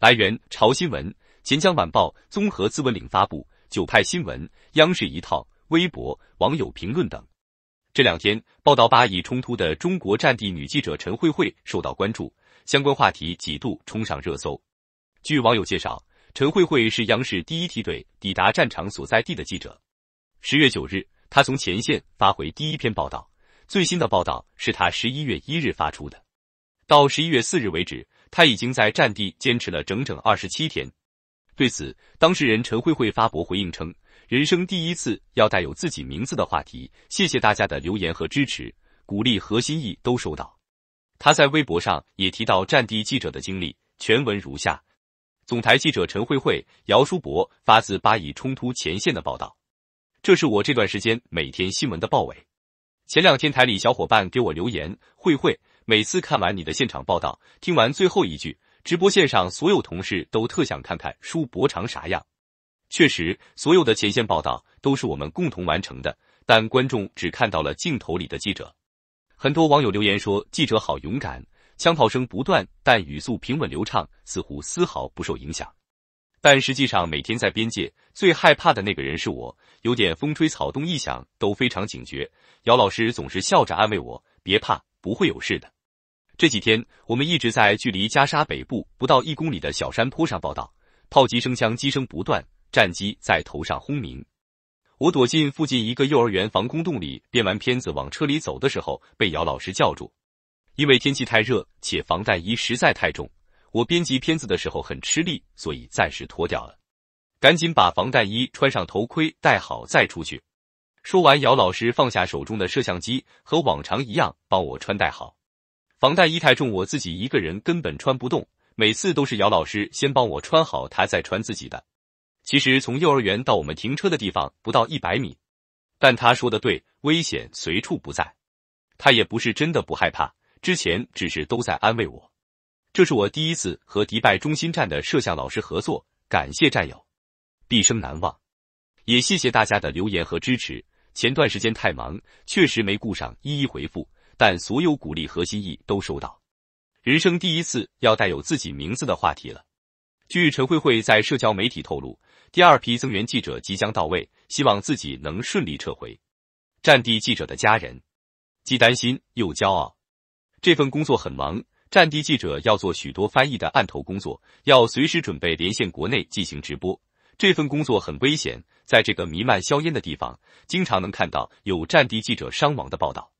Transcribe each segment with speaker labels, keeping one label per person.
Speaker 1: 来源：潮新闻、钱江晚报综合、自文领发布、九派新闻、央视一套、微博网友评论等。这两天报道巴以冲突的中国战地女记者陈慧慧受到关注，相关话题几度冲上热搜。据网友介绍，陈慧慧是央视第一梯队抵达战场所在地的记者。十月九日，她从前线发回第一篇报道，最新的报道是她十一月一日发出的，到十一月四日为止。他已经在战地坚持了整整二十七天。对此，当事人陈慧慧发博回应称：“人生第一次要带有自己名字的话题，谢谢大家的留言和支持，鼓励和心意都收到。”他在微博上也提到战地记者的经历，全文如下：总台记者陈慧慧、姚书博发自巴以冲突前线的报道，这是我这段时间每天新闻的报尾。前两天台里小伙伴给我留言，慧慧。每次看完你的现场报道，听完最后一句，直播线上所有同事都特想看看叔伯长啥样。确实，所有的前线报道都是我们共同完成的，但观众只看到了镜头里的记者。很多网友留言说记者好勇敢，枪炮声不断，但语速平稳流畅，似乎丝毫不受影响。但实际上，每天在边界最害怕的那个人是我，有点风吹草动一响都非常警觉。姚老师总是笑着安慰我：“别怕，不会有事的。”这几天我们一直在距离加沙北部不到一公里的小山坡上报道，炮击声、枪击声不断，战机在头上轰鸣。我躲进附近一个幼儿园防空洞里，编完片子往车里走的时候，被姚老师叫住。因为天气太热，且防弹衣实在太重，我编辑片子的时候很吃力，所以暂时脱掉了。赶紧把防弹衣穿上，头盔戴好再出去。说完，姚老师放下手中的摄像机，和往常一样帮我穿戴好。防弹衣太重，我自己一个人根本穿不动，每次都是姚老师先帮我穿好，他再穿自己的。其实从幼儿园到我们停车的地方不到一百米，但他说的对，危险随处不在。他也不是真的不害怕，之前只是都在安慰我。这是我第一次和迪拜中心站的摄像老师合作，感谢战友，毕生难忘。也谢谢大家的留言和支持，前段时间太忙，确实没顾上一一回复。但所有鼓励和心意都收到，人生第一次要带有自己名字的话题了。据陈慧慧在社交媒体透露，第二批增援记者即将到位，希望自己能顺利撤回。战地记者的家人既担心又骄傲。这份工作很忙，战地记者要做许多翻译的案头工作，要随时准备连线国内进行直播。这份工作很危险，在这个弥漫硝烟的地方，经常能看到有战地记者伤亡的报道。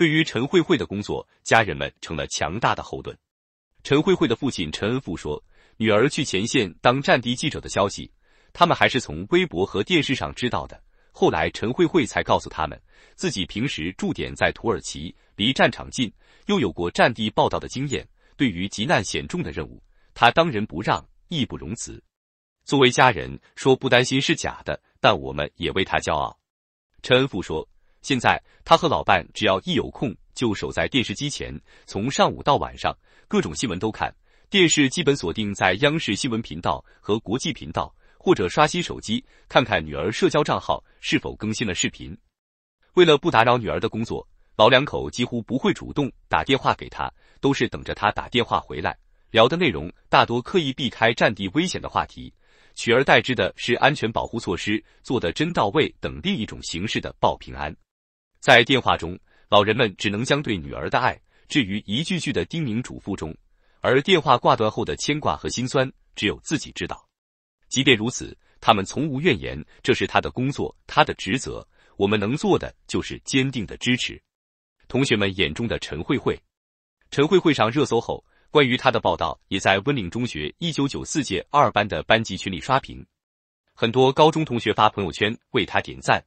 Speaker 1: 对于陈慧慧的工作，家人们成了强大的后盾。陈慧慧的父亲陈恩富说：“女儿去前线当战地记者的消息，他们还是从微博和电视上知道的。后来陈慧慧才告诉他们，自己平时驻点在土耳其，离战场近，又有过战地报道的经验。对于急难险重的任务，她当仁不让，义不容辞。作为家人，说不担心是假的，但我们也为她骄傲。”陈恩富说。现在他和老伴只要一有空就守在电视机前，从上午到晚上，各种新闻都看。电视基本锁定在央视新闻频道和国际频道，或者刷新手机看看女儿社交账号是否更新了视频。为了不打扰女儿的工作，老两口几乎不会主动打电话给她，都是等着她打电话回来。聊的内容大多刻意避开战地危险的话题，取而代之的是安全保护措施做的真到位等另一种形式的报平安。在电话中，老人们只能将对女儿的爱置于一句句的叮咛嘱咐中，而电话挂断后的牵挂和心酸，只有自己知道。即便如此，他们从无怨言，这是他的工作，他的职责。我们能做的就是坚定的支持。同学们眼中的陈慧慧，陈慧慧上热搜后，关于她的报道也在温岭中学一九九四届二班的班级群里刷屏，很多高中同学发朋友圈为她点赞。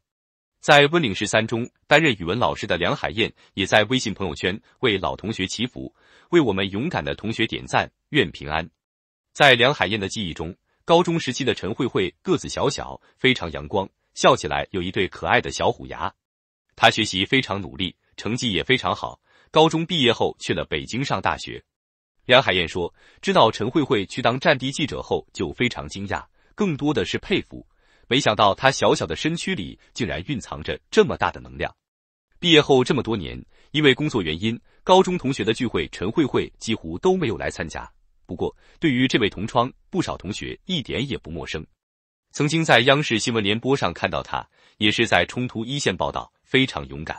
Speaker 1: 在温岭市三中担任语文老师的梁海燕，也在微信朋友圈为老同学祈福，为我们勇敢的同学点赞，愿平安。在梁海燕的记忆中，高中时期的陈慧慧个子小小，非常阳光，笑起来有一对可爱的小虎牙。她学习非常努力，成绩也非常好。高中毕业后去了北京上大学。梁海燕说，知道陈慧慧去当战地记者后，就非常惊讶，更多的是佩服。没想到他小小的身躯里竟然蕴藏着这么大的能量。毕业后这么多年，因为工作原因，高中同学的聚会，陈慧慧几乎都没有来参加。不过，对于这位同窗，不少同学一点也不陌生。曾经在央视新闻联播上看到他，也是在冲突一线报道，非常勇敢。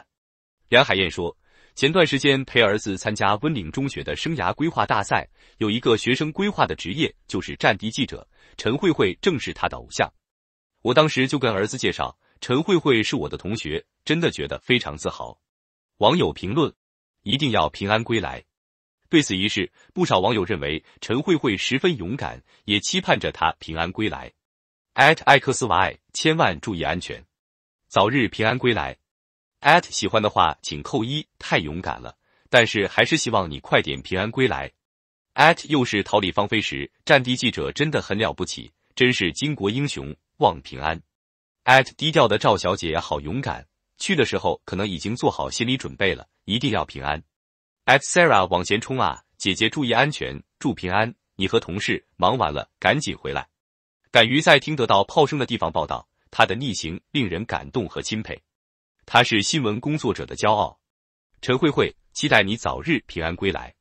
Speaker 1: 梁海燕说，前段时间陪儿子参加温岭中学的生涯规划大赛，有一个学生规划的职业就是战地记者，陈慧慧正是他的偶像。我当时就跟儿子介绍，陈慧慧是我的同学，真的觉得非常自豪。网友评论：一定要平安归来。对此一事，不少网友认为陈慧慧十分勇敢，也期盼着她平安归来。at 艾克斯瓦艾，千万注意安全，早日平安归来。at 喜欢的话请扣一，太勇敢了，但是还是希望你快点平安归来。at 又是桃李芳菲时，战地记者真的很了不起，真是巾帼英雄。望平安，@低调的赵小姐好勇敢，去的时候可能已经做好心理准备了，一定要平安。@Sarah 往前冲啊，姐姐注意安全，祝平安。你和同事忙完了赶紧回来。敢于在听得到炮声的地方报道，他的逆行令人感动和钦佩。他是新闻工作者的骄傲。陈慧慧，期待你早日平安归来。